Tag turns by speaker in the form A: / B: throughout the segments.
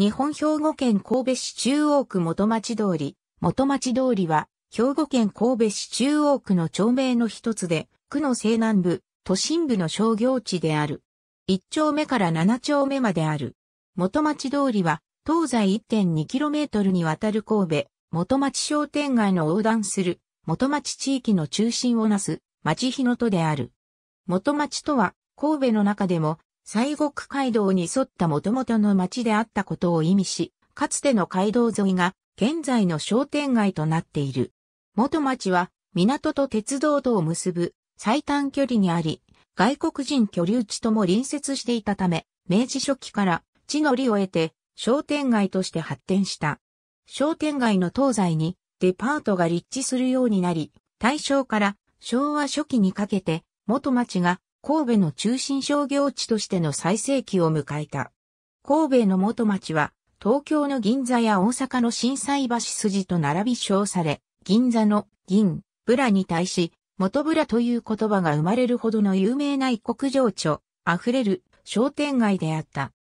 A: 日本兵庫県神戸市中央区元町通り。元町通りは、兵庫県神戸市中央区の町名の一つで、区の西南部、都心部の商業地である。1丁目から7丁目まである。元町通りは、東西 1.2km にわたる神戸、元町商店街の横断する、元町地域の中心をなす、町日の都である。元町とは、神戸の中でも、西国街道に沿った元々の町であったことを意味し、かつての街道沿いが現在の商店街となっている。元町は港と鉄道とを結ぶ最短距離にあり、外国人居留地とも隣接していたため、明治初期から地の利を得て商店街として発展した。商店街の東西にデパートが立地するようになり、大正から昭和初期にかけて元町が神戸の中心商業地としての最盛期を迎えた。神戸の元町は、東京の銀座や大阪の震災橋筋と並び称され、銀座の銀、ブラに対し、元ブラという言葉が生まれるほどの有名な一国情緒、溢れる商店街であった。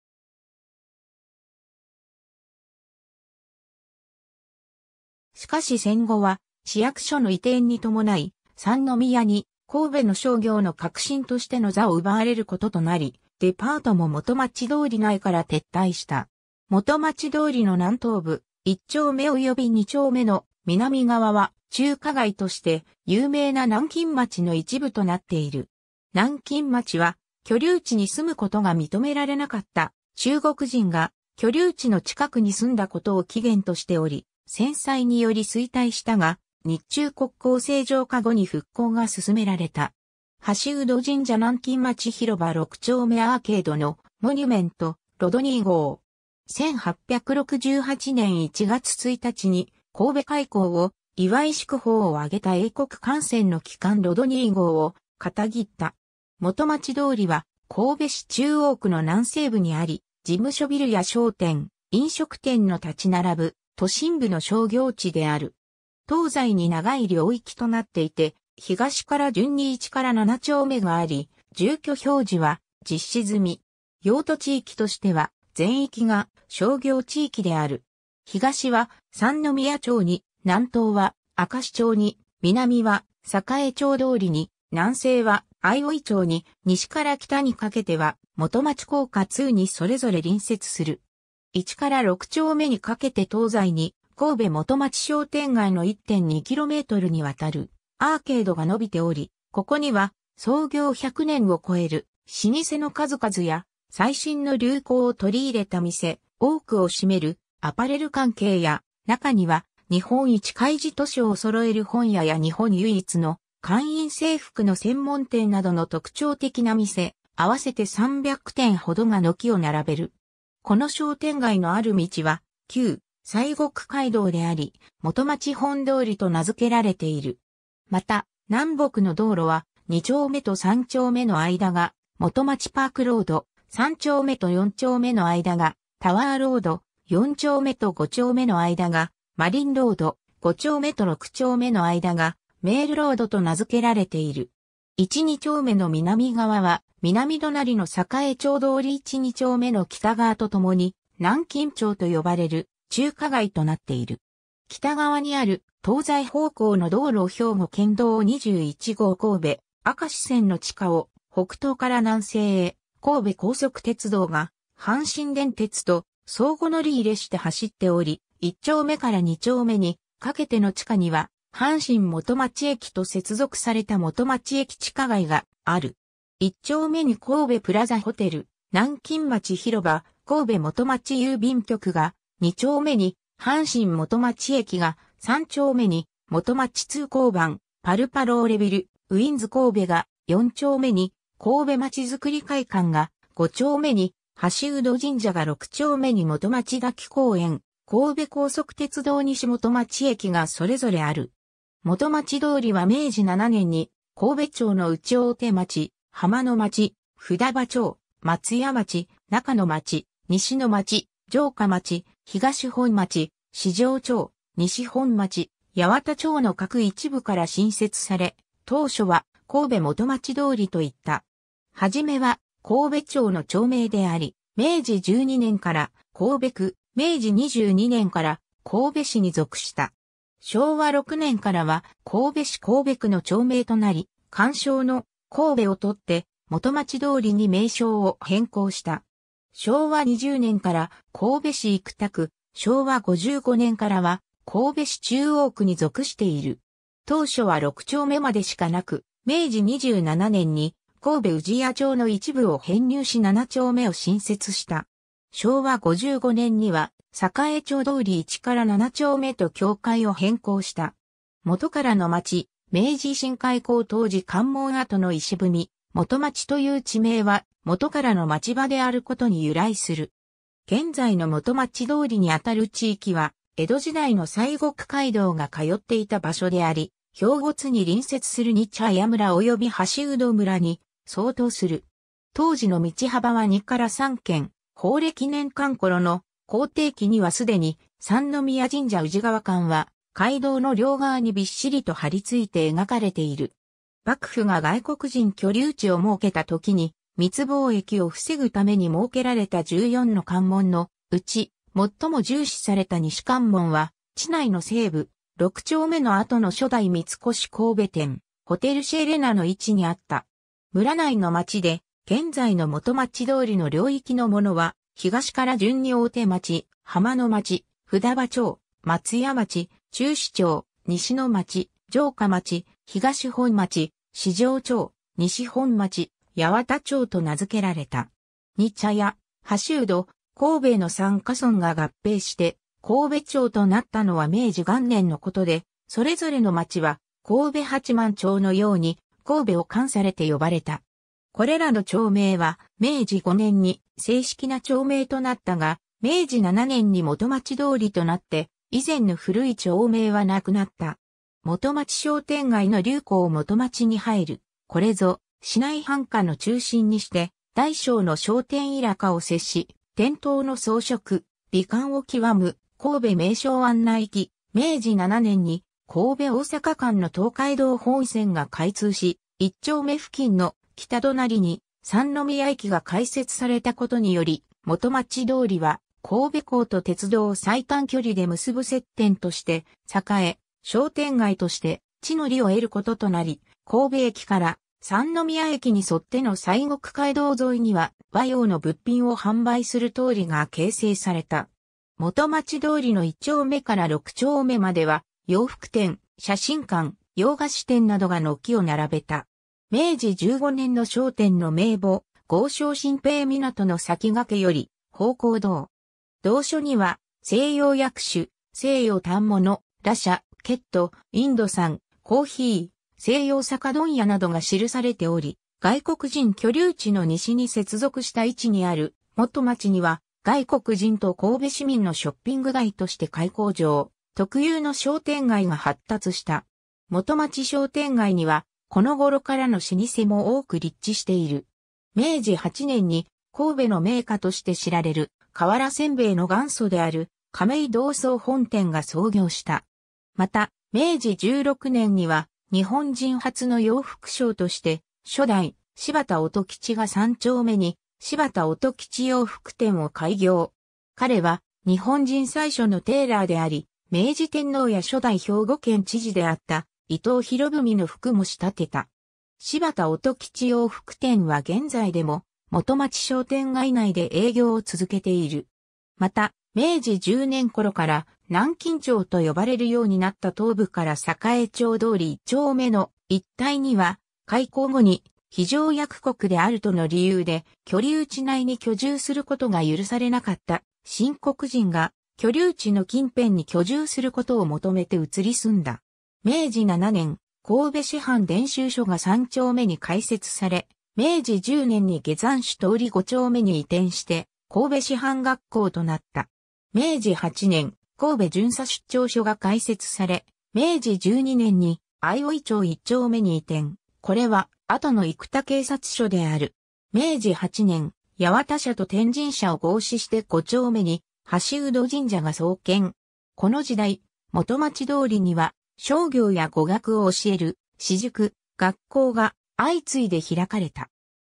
A: しかし戦後は、市役所の移転に伴い、三宮に神戸の商業の革新としての座を奪われることとなり、デパートも元町通り内から撤退した。元町通りの南東部、一丁目及び二丁目の南側は中華街として有名な南京町の一部となっている。南京町は居留地に住むことが認められなかった中国人が居留地の近くに住んだことを起源としており、戦災により衰退したが、日中国交正常化後に復興が進められた。橋宇神社南京町広場6丁目アーケードのモニュメント、ロドニー号。1868年1月1日に神戸開港を祝い祝法を挙げた英国艦船の機関ロドニー号を片切った。元町通りは神戸市中央区の南西部にあり、事務所ビルや商店、飲食店の立ち並ぶ都心部の商業地である。東西に長い領域となっていて、東から順に1から7丁目があり、住居表示は実施済み。用途地域としては、全域が商業地域である。東は三宮町に、南東は明石町に、南は栄町通りに、南西は相生町に、西から北にかけては元町高架2にそれぞれ隣接する。1から6丁目にかけて東西に神戸元町商店街の 1.2km にわたるアーケードが伸びており、ここには創業100年を超える老舗の数々や最新の流行を取り入れた店、多くを占めるアパレル関係や中には日本一開示図書を揃える本屋や日本唯一の会員制服の専門店などの特徴的な店、合わせて300店ほどが軒を並べる。この商店街のある道は、旧西国街道であり、元町本通りと名付けられている。また、南北の道路は、2丁目と3丁目の間が、元町パークロード、3丁目と4丁目の間が、タワーロード、4丁目と5丁目の間が、マリンロード、5丁目と6丁目の間が、メールロードと名付けられている。1、2丁目の南側は、南隣の栄町通り1、2丁目の北側とともに、南京町と呼ばれる中華街となっている。北側にある東西方向の道路兵庫県道21号神戸明石線の地下を北東から南西へ神戸高速鉄道が阪神電鉄と相互乗り入れして走っており、1丁目から2丁目にかけての地下には阪神元町駅と接続された元町駅地下街がある。1丁目に神戸プラザホテル、南京町広場、神戸元町郵便局が2丁目に阪神元町駅が、3丁目に元町通交番、パルパローレビル、ウィンズ神戸が、4丁目に神戸町づくり会館が、5丁目に橋宇ど神社が6丁目に元町滝公園、神戸高速鉄道西元町駅がそれぞれある。元町通りは明治7年に、神戸町の内大手町、浜野町、札場町、松屋町、中野町、西野町、城下町、東本町、市場町、西本町、八幡町の各一部から新設され、当初は神戸元町通りといった。はじめは神戸町の町名であり、明治12年から神戸区、明治22年から神戸市に属した。昭和6年からは神戸市神戸区の町名となり、干渉の神戸を取って元町通りに名称を変更した。昭和20年から神戸市生田区、昭和55年からは神戸市中央区に属している。当初は6丁目までしかなく、明治27年に神戸宇治屋町の一部を編入し7丁目を新設した。昭和55年には、栄町通り1から7丁目と境界を変更した。元からの町、明治維新開港当時関門跡の石踏み、元町という地名は元からの町場であることに由来する。現在の元町通りにあたる地域は、江戸時代の西国街道が通っていた場所であり、兵庫津に隣接する日茶屋村及び橋うど村に相当する。当時の道幅は2から3軒、法暦年間頃の皇帝期にはすでに三宮神社宇治川間は街道の両側にびっしりと張り付いて描かれている。幕府が外国人居留地を設けた時に、密貿易を防ぐために設けられた14の関門のうち、最も重視された西関門は、地内の西部、6丁目の後の初代三越神戸店、ホテルシェレナの位置にあった。村内の町で、現在の元町通りの領域のものは、東から順に大手町、浜の町、札場町、松屋町、中市町、西の町、城下町、東本町、四条町、西本町、八幡町と名付けられた。日茶屋、橋うど、神戸の三カ村が合併して、神戸町となったのは明治元年のことで、それぞれの町は、神戸八幡町のように、神戸を冠されて呼ばれた。これらの町名は、明治5年に正式な町名となったが、明治7年に元町通りとなって、以前の古い町名はなくなった。元町商店街の流行元町に入る。これぞ、市内繁華の中心にして、大小の商店イラカを接し、店頭の装飾、美観を極む、神戸名称案内機、明治7年に、神戸大阪間の東海道本線が開通し、一丁目付近の北隣に三宮駅が開設されたことにより、元町通りは神戸港と鉄道を最短距離で結ぶ接点として栄え、商店街として地の利を得ることとなり、神戸駅から三宮駅に沿っての西国街道沿いには和洋の物品を販売する通りが形成された。元町通りの1丁目から6丁目までは洋服店、写真館、洋菓子店などが軒を並べた。明治15年の商店の名簿、豪商新平港の先駆けより、方向道。同書には、西洋薬種、西洋単物、羅者。ケット、インド産、コーヒー、西洋酒問屋などが記されており、外国人居留地の西に接続した位置にある元町には、外国人と神戸市民のショッピング街として開港場、特有の商店街が発達した。元町商店街には、この頃からの老舗も多く立地している。明治8年に神戸の名家として知られる、河原せんべいの元祖である亀井道総本店が創業した。また、明治16年には、日本人初の洋服商として、初代、柴田音吉が三丁目に、柴田音吉洋服店を開業。彼は、日本人最初のテーラーであり、明治天皇や初代兵庫県知事であった、伊藤博文の服も仕立てた。柴田音吉洋服店は現在でも、元町商店街内で営業を続けている。また、明治10年頃から南京町と呼ばれるようになった東部から栄町通り1丁目の一帯には、開港後に非常薬国であるとの理由で、居留地内に居住することが許されなかった新国人が居留地の近辺に居住することを求めて移り住んだ。明治7年、神戸市藩伝習所が3丁目に開設され、明治10年に下山市通り5丁目に移転して、神戸市藩学校となった。明治8年、神戸巡査出張所が開設され、明治12年に相生町1丁目に移転。これは後の生田警察署である。明治8年、八幡社と天神社を合祀して5丁目に、橋うど神社が創建。この時代、元町通りには、商業や語学を教える、私塾、学校が相次いで開かれた。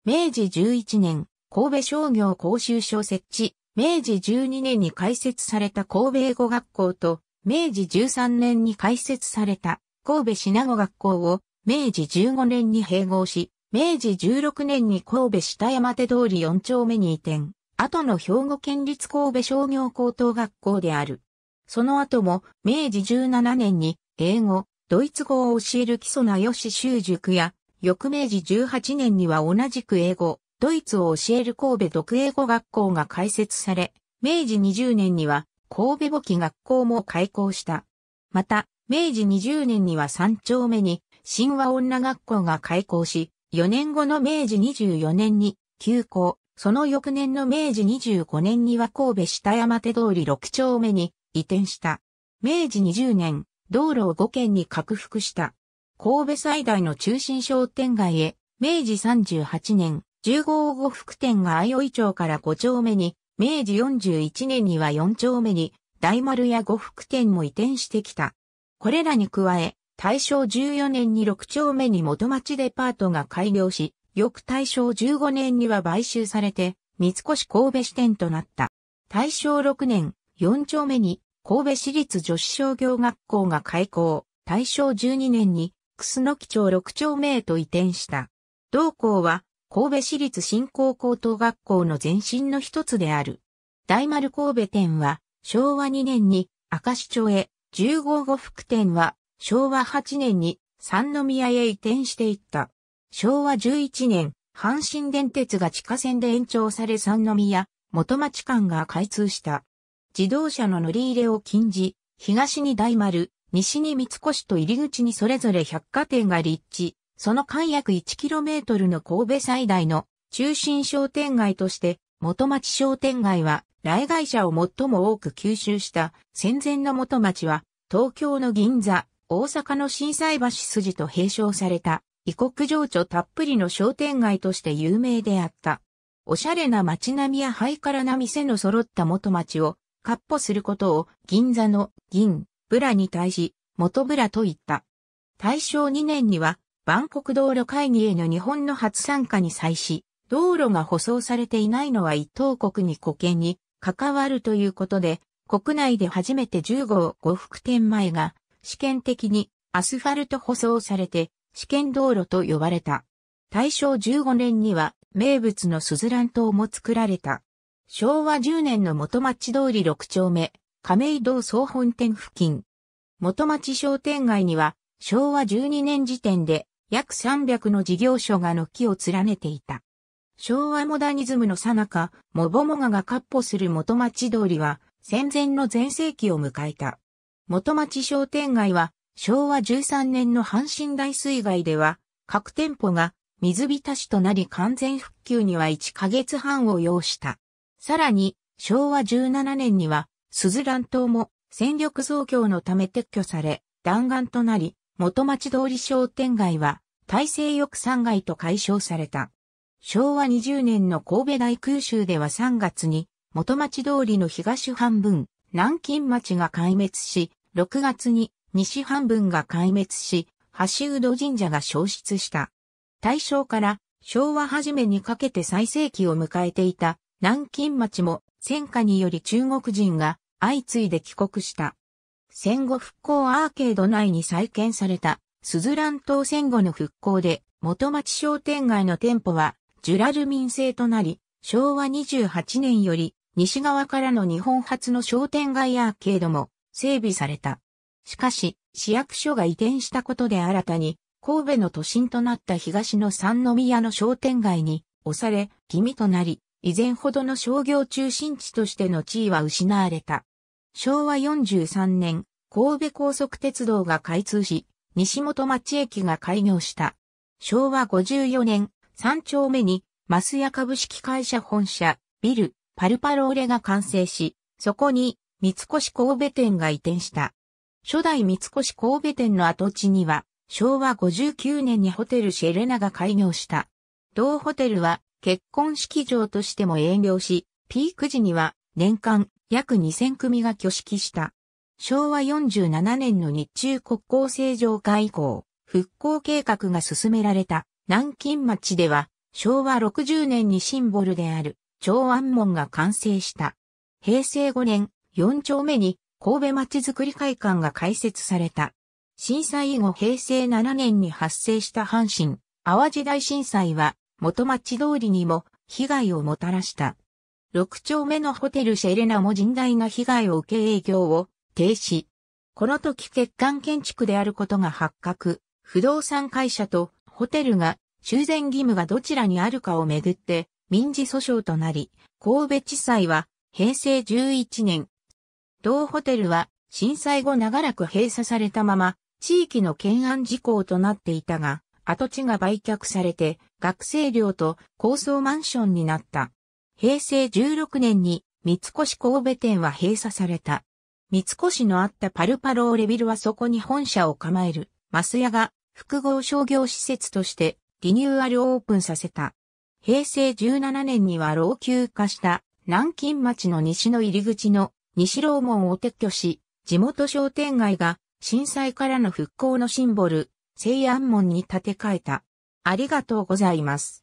A: 明治11年、神戸商業講習所設置、明治12年に開設された神戸英語学校と、明治13年に開設された神戸品語学校を明治15年に併合し、明治16年に神戸下山手通り4丁目に移転、後の兵庫県立神戸商業高等学校である。その後も明治17年に英語、ドイツ語を教える基礎名吉修塾や、翌明治18年には同じく英語、ドイツを教える神戸独英語学校が開設され、明治20年には神戸簿記学校も開校した。また、明治20年には3丁目に神話女学校が開校し、4年後の明治24年に休校、その翌年の明治25年には神戸下山手通り6丁目に移転した。明治20年、道路を5軒に拡幅した。神戸最大の中心商店街へ、明治38年、10号呉服店が相生町から5丁目に、明治41年には4丁目に、大丸や呉服店も移転してきた。これらに加え、大正14年に6丁目に元町デパートが開業し、翌大正15年には買収されて、三越神戸支店となった。大正6年、4丁目に神戸市立女子商業学校が開校、大正12年に、楠木町6丁目へと移転した。同校は、神戸市立振興高等学校の前身の一つである。大丸神戸店は昭和2年に明石町へ、1五号福店は昭和8年に三宮へ移転していった。昭和11年、阪神電鉄が地下線で延長され三宮、元町間が開通した。自動車の乗り入れを禁じ、東に大丸、西に三越と入り口にそれぞれ百貨店が立地。その間約 1km の神戸最大の中心商店街として、元町商店街は、来街者を最も多く吸収した戦前の元町は、東京の銀座、大阪の震災橋筋と併称された、異国情緒たっぷりの商店街として有名であった。おしゃれな街並みやハイカラな店の揃った元町を、割歩することを銀座の銀、ブラに対し、元ブラと言った。大正2年には万国道路会議への日本の初参加に際し、道路が舗装されていないのは一等国に固形に関わるということで、国内で初めて10号五福店前が試験的にアスファルト舗装されて試験道路と呼ばれた。大正15年には名物のスズラン島も作られた。昭和10年の元町通り6丁目、亀井道総本店付近。元町商店街には昭和12年時点で約300の事業所が軒を連ねていた。昭和モダニズムの最中、モボモがが割歩する元町通りは戦前の前世紀を迎えた。元町商店街は昭和13年の阪神大水害では各店舗が水浸しとなり完全復旧には1ヶ月半を要した。さらに昭和17年には鈴蘭島も戦力増強のため撤去され弾丸となり元町通り商店街は、大西翼3街と解消された。昭和20年の神戸大空襲では3月に、元町通りの東半分、南京町が壊滅し、6月に西半分が壊滅し、橋ど神社が消失した。大正から昭和初めにかけて最盛期を迎えていた南京町も戦火により中国人が相次いで帰国した。戦後復興アーケード内に再建された、スズラン島戦後の復興で、元町商店街の店舗は、ジュラルミン製となり、昭和28年より、西側からの日本初の商店街アーケードも整備された。しかし、市役所が移転したことで新たに、神戸の都心となった東の三宮の商店街に押され、気味となり、以前ほどの商業中心地としての地位は失われた。昭和43年、神戸高速鉄道が開通し、西本町駅が開業した。昭和54年、3丁目に、マスヤ株式会社本社、ビル、パルパローレが完成し、そこに、三越神戸店が移転した。初代三越神戸店の跡地には、昭和59年にホテルシェレナが開業した。同ホテルは結婚式場としても営業し、ピーク時には年間約2000組が挙式した。昭和47年の日中国交正常化以降、復興計画が進められた南京町では、昭和60年にシンボルである長安門が完成した。平成5年、4丁目に神戸町づくり会館が開設された。震災以後平成7年に発生した阪神、淡路大震災は元町通りにも被害をもたらした。6丁目のホテルシェレナも甚大な被害を受け営業を停止。この時欠陥建築であることが発覚、不動産会社とホテルが修繕義務がどちらにあるかをめぐって民事訴訟となり、神戸地裁は平成11年、同ホテルは震災後長らく閉鎖されたまま地域の懸案事項となっていたが、跡地が売却されて学生寮と高層マンションになった。平成16年に三越神戸店は閉鎖された。三越のあったパルパローレビルはそこに本社を構える、マスヤが複合商業施設としてリニューアルオープンさせた。平成17年には老朽化した南京町の西の入り口の西楼門を撤去し、地元商店街が震災からの復興のシンボル、西安門に建て替えた。ありがとうございます。